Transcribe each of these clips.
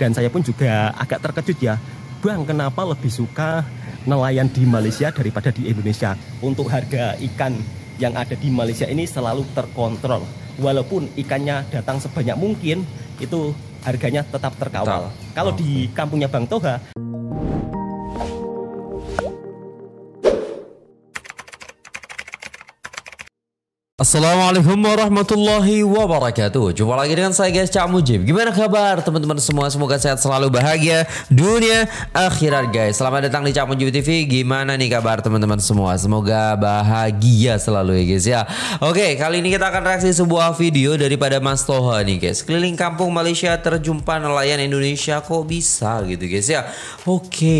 dan saya pun juga agak terkejut ya bang kenapa lebih suka nelayan di Malaysia daripada di Indonesia untuk harga ikan yang ada di Malaysia ini selalu terkontrol walaupun ikannya datang sebanyak mungkin itu harganya tetap terkawal kalau di kampungnya Bang Toha Assalamualaikum warahmatullahi wabarakatuh Jumpa lagi dengan saya guys Cak Mujib Gimana kabar teman-teman semua Semoga sehat selalu bahagia Dunia akhirat guys Selamat datang di Cak Mujib TV Gimana nih kabar teman-teman semua Semoga bahagia selalu ya guys ya Oke kali ini kita akan reaksi sebuah video Daripada Mas Toha nih guys Keliling kampung Malaysia terjumpa nelayan Indonesia Kok bisa gitu guys ya Oke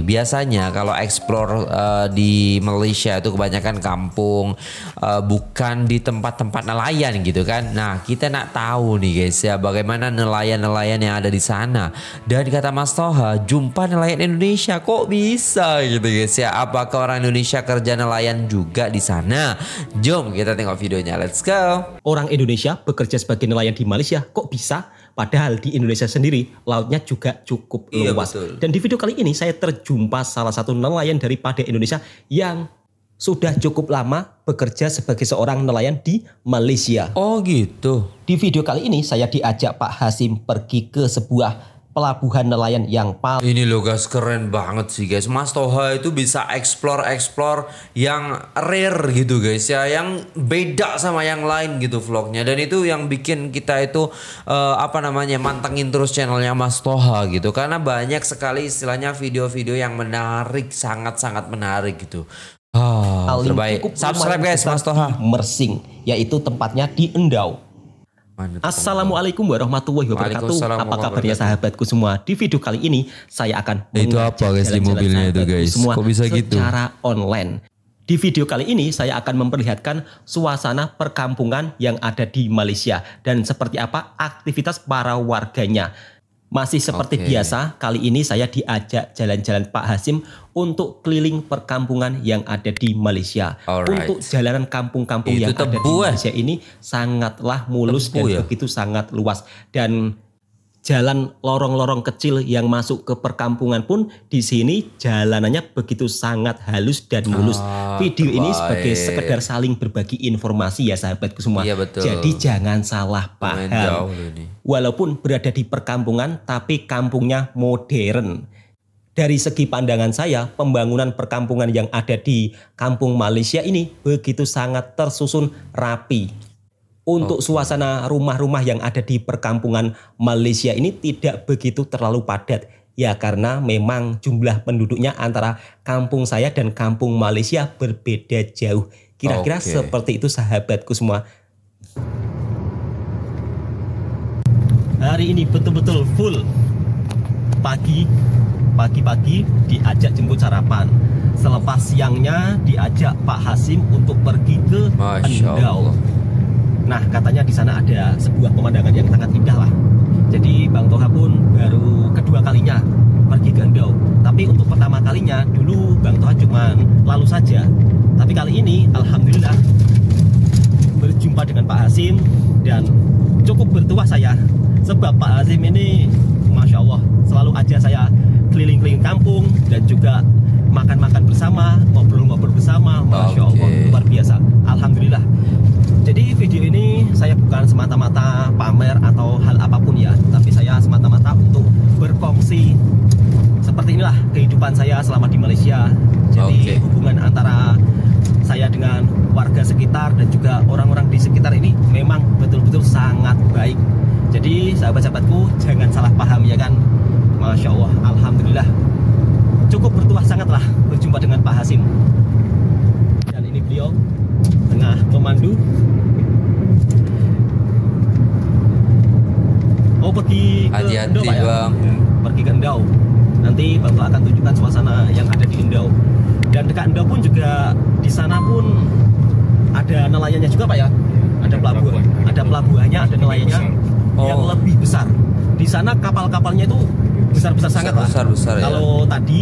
biasanya kalau explore uh, di Malaysia itu kebanyakan kampung uh, Bukan di tempat-tempat nelayan gitu kan. Nah, kita nak tahu nih guys ya bagaimana nelayan-nelayan yang ada di sana. Dan kata Mas Toha, jumpa nelayan Indonesia kok bisa gitu guys ya. Apakah orang Indonesia kerja nelayan juga di sana? Jom kita tengok videonya. Let's go. Orang Indonesia bekerja sebagai nelayan di Malaysia kok bisa? Padahal di Indonesia sendiri lautnya juga cukup iya, luas. Betul. Dan di video kali ini saya terjumpa salah satu nelayan daripada Indonesia yang sudah cukup lama bekerja sebagai seorang nelayan di Malaysia. Oh gitu. Di video kali ini saya diajak Pak Hasim pergi ke sebuah pelabuhan nelayan yang paling ini loh guys keren banget sih guys Mas Toha itu bisa explore explore yang rare gitu guys ya yang beda sama yang lain gitu vlognya dan itu yang bikin kita itu uh, apa namanya mantengin terus channelnya Mas Toha gitu karena banyak sekali istilahnya video-video yang menarik sangat-sangat menarik gitu Oh, Paling terbaik. Cukup Subscribe guys Mas Toha. Mersing, yaitu tempatnya di Endau. Assalamualaikum warahmatullahi wabarakatuh. Apa kabarnya sahabatku semua? Di video kali ini saya akan eh, itu apa guys di mobilnya itu guys? Semua Kok bisa gitu? Secara online. Di video kali ini saya akan memperlihatkan suasana perkampungan yang ada di Malaysia dan seperti apa aktivitas para warganya. Masih seperti okay. biasa, kali ini saya diajak jalan-jalan Pak Hasim untuk keliling perkampungan yang ada di Malaysia. Alright. Untuk jalanan kampung-kampung yang tebu, ada di Malaysia ini sangatlah mulus tebu, dan ya? begitu sangat luas. Dan jalan lorong-lorong kecil yang masuk ke perkampungan pun di sini jalanannya begitu sangat halus dan mulus. Ah, Video terbaik. ini sebagai sekedar saling berbagi informasi ya sahabatku semua. Iya, betul. Jadi jangan salah paham. Walaupun berada di perkampungan tapi kampungnya modern. Dari segi pandangan saya, pembangunan perkampungan yang ada di kampung Malaysia ini begitu sangat tersusun rapi untuk okay. suasana rumah-rumah yang ada di perkampungan Malaysia ini tidak begitu terlalu padat. Ya karena memang jumlah penduduknya antara kampung saya dan kampung Malaysia berbeda jauh. Kira-kira okay. seperti itu sahabatku semua. Hari ini betul-betul full. Pagi, pagi-pagi diajak jemput sarapan. Selepas siangnya diajak Pak Hasim untuk pergi ke Endau. Nah, katanya di sana ada sebuah pemandangan yang sangat indah lah. Jadi Bang Toha pun baru kedua kalinya pergi ke Endau. Tapi untuk pertama kalinya dulu Bang Toha cuma lalu saja. Tapi kali ini alhamdulillah berjumpa dengan Pak Hasim dan cukup bertuah saya sebab Pak Hasim ini Masya Allah selalu aja saya keliling-keliling kampung dan juga makan-makan bersama, ngobrol-ngobrol bersama, masya okay. Allah luar biasa. Alhamdulillah jadi video ini saya bukan semata-mata pamer atau hal apapun ya, tapi saya semata-mata untuk berkongsi seperti inilah kehidupan saya selama di Malaysia. Jadi okay. hubungan antara saya dengan warga sekitar dan juga orang-orang di sekitar ini memang betul-betul sangat baik. Jadi sahabat-sahabatku jangan salah paham ya kan. Masya Allah, Alhamdulillah. Cukup bertuah sangatlah berjumpa dengan Pak Hasim. Dan ini beliau tengah memandu pergi ke hati-hati Endau, ya? bang ya? pergi ke Endau nanti bapak akan tunjukkan suasana yang ada di Endau dan dekat Endau pun juga di sana pun ada nelayannya juga pak ya iya, ada pelabuhan ada pelabuhannya ada nelayannya oh. yang lebih besar di sana kapal-kapalnya itu besar-besar sangat besar, Besar, ya? besar, Kalau ya. tadi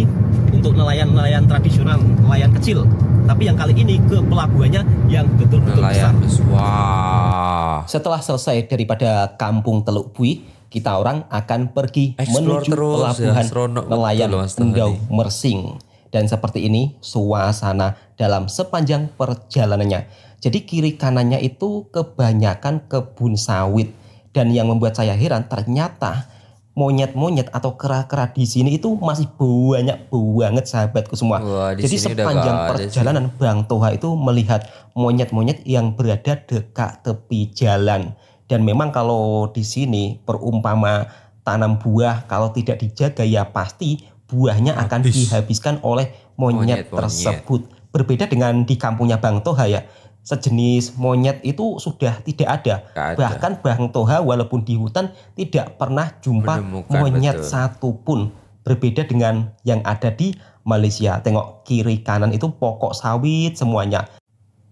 untuk nelayan-nelayan tradisional, nelayan kecil, tapi yang kali ini ke pelabuhannya yang betul-betul nelayan besar. Wah. Wow. Setelah selesai daripada Kampung Teluk Bui, kita orang akan pergi Explore menuju terus, ya, pelabuhan ya, nelayan Tenggau Mersing. Dan seperti ini suasana dalam sepanjang perjalanannya. Jadi kiri kanannya itu kebanyakan kebun sawit. Dan yang membuat saya heran ternyata monyet-monyet atau kera-kera di sini itu masih banyak banget sahabatku semua. Wah, Jadi sepanjang perjalanan Bang Toha itu melihat monyet-monyet yang berada dekat tepi jalan. Dan memang kalau di sini perumpama tanam buah kalau tidak dijaga ya pasti buahnya Habis. akan dihabiskan oleh monyet, monyet tersebut. Monyet. Berbeda dengan di kampungnya Bang Toha ya. Sejenis monyet itu sudah tidak ada. ada. Bahkan Bang Toha walaupun di hutan tidak pernah jumpa Menemukan, monyet betul. satupun. Berbeda dengan yang ada di Malaysia. Tengok kiri kanan itu pokok sawit semuanya.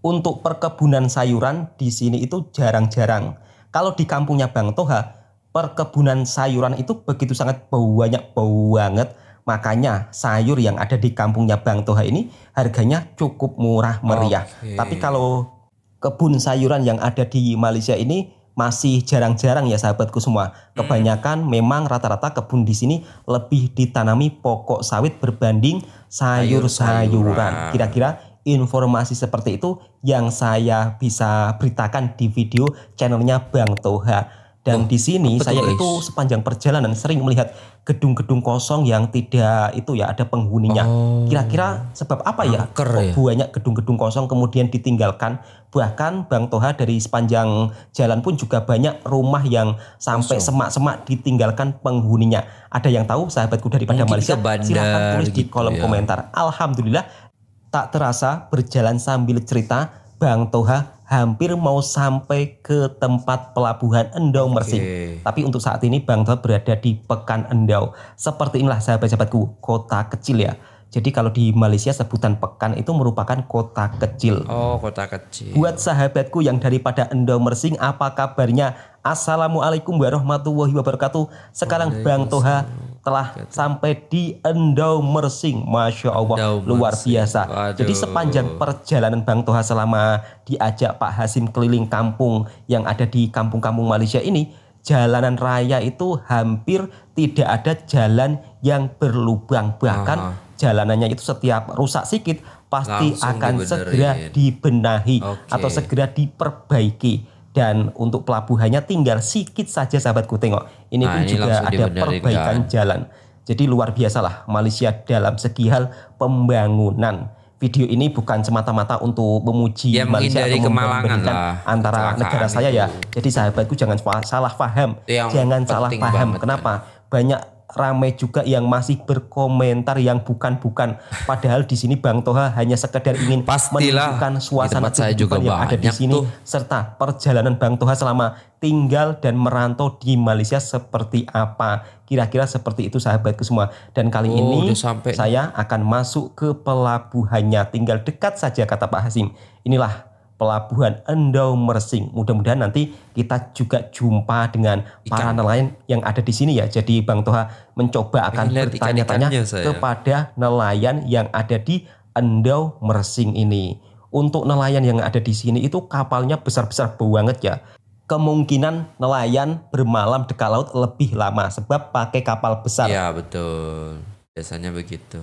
Untuk perkebunan sayuran di sini itu jarang-jarang kalau di kampungnya Bang Toha, perkebunan sayuran itu begitu sangat bau banyak bau banget. Makanya sayur yang ada di kampungnya Bang Toha ini harganya cukup murah meriah. Okay. Tapi kalau kebun sayuran yang ada di Malaysia ini masih jarang-jarang ya sahabatku semua. Kebanyakan hmm. memang rata-rata kebun di sini lebih ditanami pokok sawit berbanding sayur-sayuran. Sayur sayuran kira kira informasi seperti itu yang saya bisa beritakan di video channelnya Bang Toha. Dan oh, di sini saya is. itu sepanjang perjalanan sering melihat gedung-gedung kosong yang tidak itu ya ada penghuninya. kira oh. Kira-kira sebab apa ya, ya? kok ya? banyak gedung-gedung kosong kemudian ditinggalkan? Bahkan Bang Toha dari sepanjang jalan pun juga banyak rumah yang sampai semak-semak ditinggalkan penghuninya. Ada yang tahu sahabatku daripada Mungkin Malaysia? Bandar, Silahkan tulis gitu di kolom ya. komentar. Alhamdulillah Tak terasa berjalan sambil cerita, Bang Toha hampir mau sampai ke tempat pelabuhan Endau okay. Mersing. Tapi untuk saat ini Bang Toha berada di Pekan Endau. Seperti inilah sahabat-sahabatku, kota kecil ya jadi kalau di Malaysia sebutan pekan itu merupakan kota kecil. Oh, kota kecil. Buat sahabatku yang daripada Endo Mersing, apa kabarnya? Assalamualaikum warahmatullahi wabarakatuh. Sekarang Bang Toha telah sampai di Endo Mersing. Masya Allah, Endau luar biasa. Waduh. Jadi sepanjang perjalanan Bang Toha selama diajak Pak Hasim keliling kampung yang ada di kampung-kampung Malaysia ini, jalanan raya itu hampir tidak ada jalan yang berlubang. Bahkan Aha jalanannya itu setiap rusak sikit pasti Langsung akan dibenerin. segera dibenahi okay. atau segera diperbaiki dan untuk pelabuhannya tinggal sikit saja sahabatku tengok ini nah, pun ini juga ada perbaikan jalan jadi luar biasalah Malaysia dalam segi hal pembangunan video ini bukan semata-mata untuk memuji ya, Malaysia atau kemalangan lah, antara negara itu. saya ya. Jadi sahabatku jangan salah paham, jangan salah paham. Kenapa? Kan. Banyak rame juga yang masih berkomentar yang bukan-bukan. Padahal di sini Bang Toha hanya sekedar ingin Pastilah, menunjukkan suasana saya juga yang ada di sini tuh. serta perjalanan Bang Toha selama tinggal dan merantau di Malaysia seperti apa. Kira-kira seperti itu sahabatku semua. Dan kali oh, ini sampai. saya akan masuk ke pelabuhannya. Tinggal dekat saja kata Pak Hasim. Inilah pelabuhan Endau Mersing. Mudah-mudahan nanti kita juga jumpa dengan ikan. para nelayan yang ada di sini ya. Jadi Bang Toha mencoba akan bertanya-tanya kepada nelayan yang ada di Endau Mersing ini. Untuk nelayan yang ada di sini itu kapalnya besar-besar banget ya. Kemungkinan nelayan bermalam dekat laut lebih lama sebab pakai kapal besar. Ya betul. Biasanya begitu.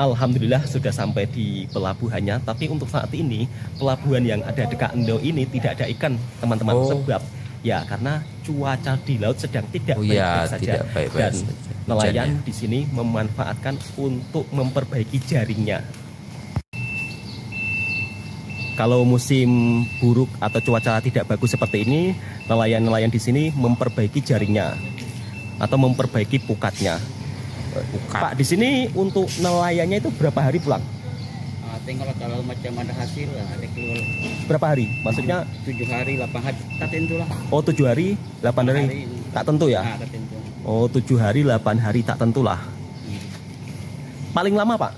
Alhamdulillah sudah sampai di pelabuhannya, tapi untuk saat ini pelabuhan yang ada dekat Endo ini tidak ada ikan, teman-teman oh. sebab ya karena cuaca di laut sedang tidak oh, iya, baik, saja tidak baik, dan saja. nelayan ya. di sini memanfaatkan untuk memperbaiki jaringnya. Kalau musim buruk atau cuaca tidak bagus seperti ini, nelayan-nelayan di sini memperbaiki jaringnya atau memperbaiki pukatnya. Bukan. Pak di sini untuk nelayannya itu berapa hari pulang? Ah, Tapi kalau kalau macam ada hasil ada keluar. Berapa hari? Maksudnya tujuh hari, delapan hari, tak tentu lah. Oh tujuh hari, delapan hari, hari, tak tentu ya? Nah, tak tentu. Oh tujuh hari, delapan hari tak tentu lah. Hmm. Paling lama pak?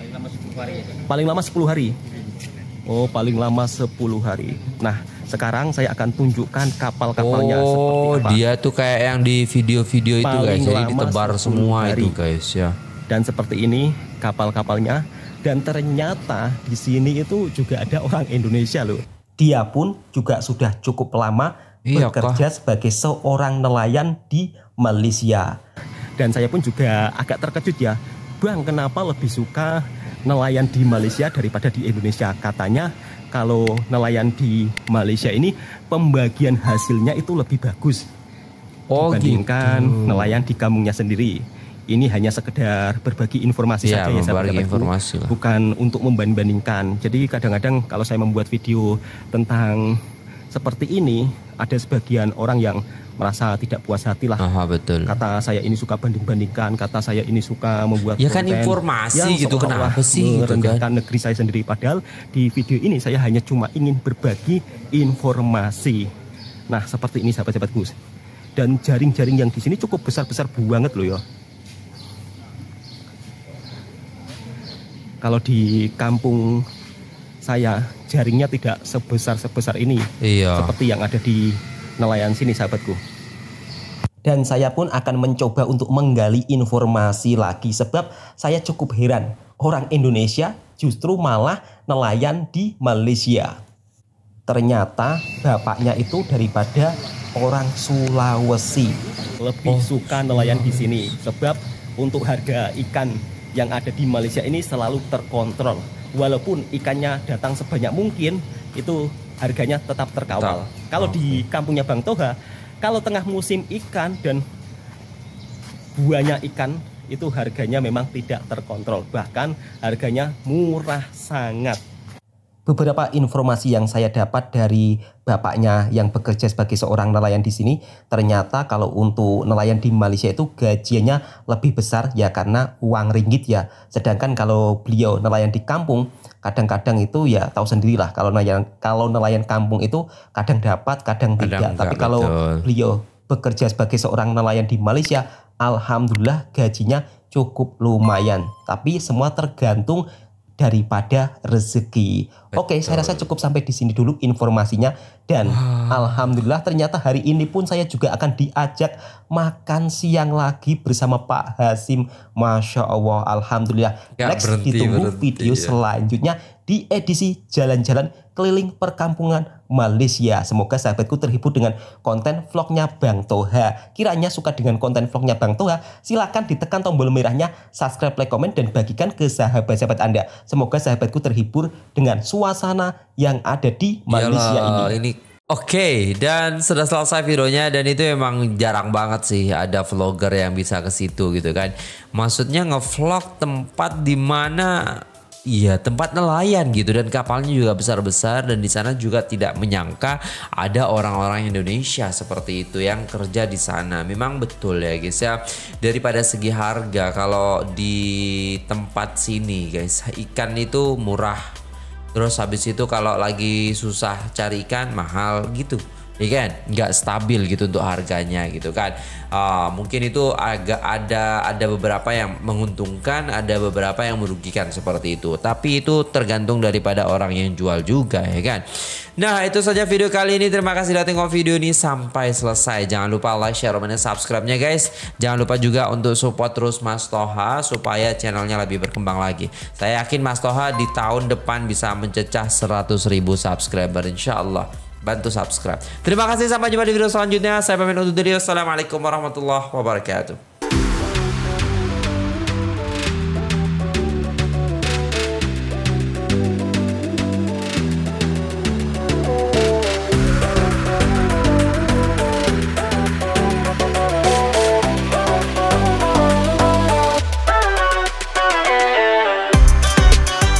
Paling lama sepuluh hari. Ya, paling lama sepuluh hari. Hmm. Oh paling lama sepuluh hari. Nah sekarang saya akan tunjukkan kapal-kapalnya oh, seperti apa. dia tuh kayak yang di video-video itu guys, jadi ditebar semua hari. itu guys ya. Dan seperti ini kapal-kapalnya dan ternyata di sini itu juga ada orang Indonesia loh. Dia pun juga sudah cukup lama iya, bekerja kah? sebagai seorang nelayan di Malaysia. Dan saya pun juga agak terkejut ya. Bang, kenapa lebih suka nelayan di Malaysia daripada di Indonesia? Katanya kalau nelayan di Malaysia ini pembagian hasilnya itu lebih bagus oh, gitu. dibandingkan gitu. nelayan di kampungnya sendiri. Ini hanya sekedar berbagi informasi ya, saja ya saya informasi lah. bukan untuk membanding-bandingkan. Jadi kadang-kadang kalau saya membuat video tentang seperti ini ada sebagian orang yang merasa tidak puas hati lah. Aha, betul. Kata saya ini suka banding-bandingkan, kata saya ini suka membuat Ya kan informasi ya, gitu kenapa sih merendahkan gitu kan? negeri saya sendiri padahal di video ini saya hanya cuma ingin berbagi informasi. Nah, seperti ini sahabat-sahabat Gus. Dan jaring-jaring yang di sini cukup besar-besar banget loh ya. Kalau di kampung saya jaringnya tidak sebesar-sebesar ini. Iya. Seperti yang ada di nelayan sini sahabatku. Dan saya pun akan mencoba untuk menggali informasi lagi sebab saya cukup heran orang Indonesia justru malah nelayan di Malaysia. Ternyata bapaknya itu daripada orang Sulawesi. Lebih oh. suka nelayan di sini sebab untuk harga ikan yang ada di Malaysia ini selalu terkontrol. Walaupun ikannya datang sebanyak mungkin, itu harganya tetap terkawal. Tetap. Kalau oh. di kampungnya Bang Toha, kalau tengah musim ikan dan buahnya ikan itu harganya memang tidak terkontrol, bahkan harganya murah sangat beberapa informasi yang saya dapat dari bapaknya yang bekerja sebagai seorang nelayan di sini ternyata kalau untuk nelayan di Malaysia itu gajinya lebih besar ya karena uang ringgit ya sedangkan kalau beliau nelayan di kampung kadang-kadang itu ya tahu sendirilah kalau nelayan kalau nelayan kampung itu kadang dapat kadang, kadang tidak tapi kalau betul. beliau bekerja sebagai seorang nelayan di Malaysia alhamdulillah gajinya cukup lumayan tapi semua tergantung daripada rezeki Oke, saya rasa cukup sampai di sini dulu informasinya dan wow. Ah. alhamdulillah ternyata hari ini pun saya juga akan diajak makan siang lagi bersama Pak Hasim. Masya Allah, alhamdulillah. Ya, Next berhenti, ditunggu berhenti, video ya. selanjutnya di edisi jalan-jalan keliling perkampungan Malaysia. Semoga sahabatku terhibur dengan konten vlognya Bang Toha. Kiranya suka dengan konten vlognya Bang Toha, silakan ditekan tombol merahnya subscribe, like, komen, dan bagikan ke sahabat-sahabat Anda. Semoga sahabatku terhibur dengan suara suasana yang ada di Malaysia Yalah, ini. ini. Oke, okay, dan sudah selesai videonya dan itu emang jarang banget sih ada vlogger yang bisa ke situ gitu kan. Maksudnya ngevlog tempat di mana Iya, tempat nelayan gitu dan kapalnya juga besar-besar dan di sana juga tidak menyangka ada orang-orang Indonesia seperti itu yang kerja di sana. Memang betul ya guys ya. Daripada segi harga kalau di tempat sini guys, ikan itu murah Terus habis itu kalau lagi susah cari ikan mahal gitu ya kan nggak stabil gitu untuk harganya gitu kan uh, mungkin itu agak ada ada beberapa yang menguntungkan ada beberapa yang merugikan seperti itu tapi itu tergantung daripada orang yang jual juga ya kan nah itu saja video kali ini terima kasih sudah tengok video ini sampai selesai jangan lupa like share dan subscribe nya guys jangan lupa juga untuk support terus Mas Toha supaya channelnya lebih berkembang lagi saya yakin Mas Toha di tahun depan bisa mencecah 100.000 subscriber insyaallah. Allah bantu subscribe. Terima kasih sampai jumpa di video selanjutnya. Saya pamit untuk diri. Assalamualaikum warahmatullahi wabarakatuh.